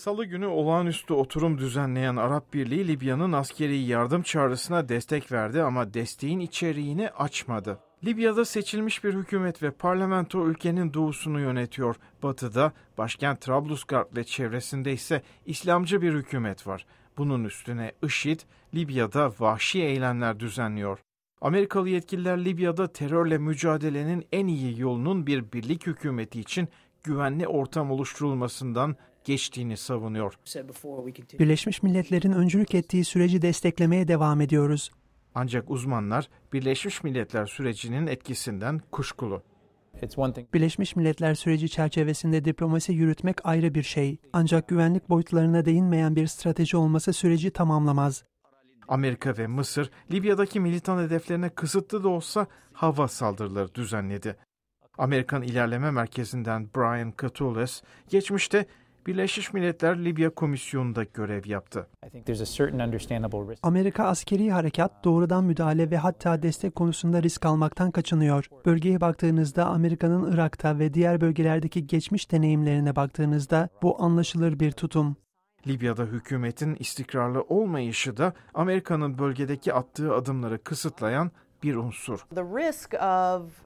Salı günü olağanüstü oturum düzenleyen Arap Birliği Libya'nın askeri yardım çağrısına destek verdi ama desteğin içeriğini açmadı. Libya'da seçilmiş bir hükümet ve parlamento ülkenin doğusunu yönetiyor. Batıda başkent Trablusgarp ve çevresinde ise İslamcı bir hükümet var. Bunun üstüne IŞİD Libya'da vahşi eylemler düzenliyor. Amerikalı yetkililer Libya'da terörle mücadelenin en iyi yolunun bir birlik hükümeti için güvenli ortam oluşturulmasından geçtiğini savunuyor. Birleşmiş Milletler'in öncülük ettiği süreci desteklemeye devam ediyoruz. Ancak uzmanlar Birleşmiş Milletler sürecinin etkisinden kuşkulu. Birleşmiş Milletler süreci çerçevesinde diplomasi yürütmek ayrı bir şey. Ancak güvenlik boyutlarına değinmeyen bir strateji olması süreci tamamlamaz. Amerika ve Mısır, Libya'daki militan hedeflerine kısıtlı da olsa hava saldırıları düzenledi. Amerikan İlerleme Merkezi'nden Brian Catullus, geçmişte Birleşmiş Milletler Libya Komisyonu'nda görev yaptı. Amerika askeri harekat doğrudan müdahale ve hatta destek konusunda risk almaktan kaçınıyor. Bölgeye baktığınızda Amerika'nın Irak'ta ve diğer bölgelerdeki geçmiş deneyimlerine baktığınızda bu anlaşılır bir tutum. Libya'da hükümetin istikrarlı olmayışı da Amerika'nın bölgedeki attığı adımları kısıtlayan bir unsur.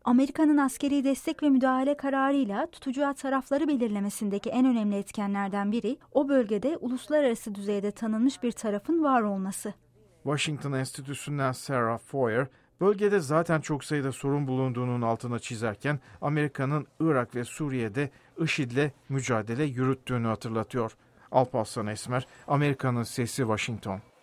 Amerika'nın askeri destek ve müdahale kararıyla tutucu tarafları belirlemesindeki en önemli etkenlerden biri o bölgede uluslararası düzeyde tanınmış bir tarafın var olması. Washington Enstitüsü'nden Sarah Foyer, bölgede zaten çok sayıda sorun bulunduğunun altına çizerken Amerika'nın Irak ve Suriye'de IŞİD'le mücadele yürüttüğünü hatırlatıyor. Alparslan Esmer, Amerika'nın Sesi Washington.